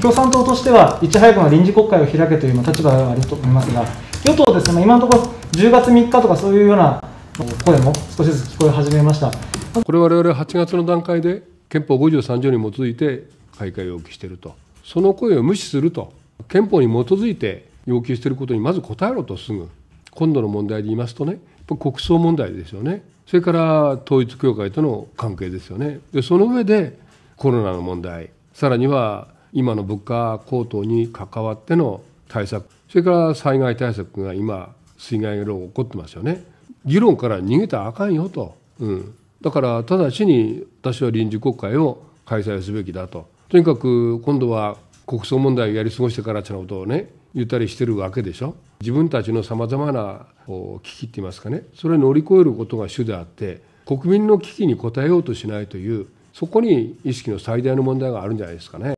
共産党としてはいち早くの臨時国会を開けという立場があると思いますが、与党ですね、今のところ10月3日とかそういうような声も少しずつ聞こえ始めました。これ我々8月の段階で憲法53条に基づいて開会要求していると、その声を無視すると、憲法に基づいて要求していることにまず答えろとすぐ、今度の問題で言いますとね、国葬問題ですよね、それから統一教会との関係ですよね、でその上でコロナの問題、さらには今の物価高騰に関わっての対策それから災害対策が今水害が起こってますよね議論から逃げたらあかんよと、うん、だから直ちに私は臨時国会を開催すべきだととにかく今度は国葬問題をやり過ごしてからってなことをね言ったりしてるわけでしょ自分たちのさまざまな危機って言いますかねそれを乗り越えることが主であって国民の危機に応えようとしないというそこに意識の最大の問題があるんじゃないですかね。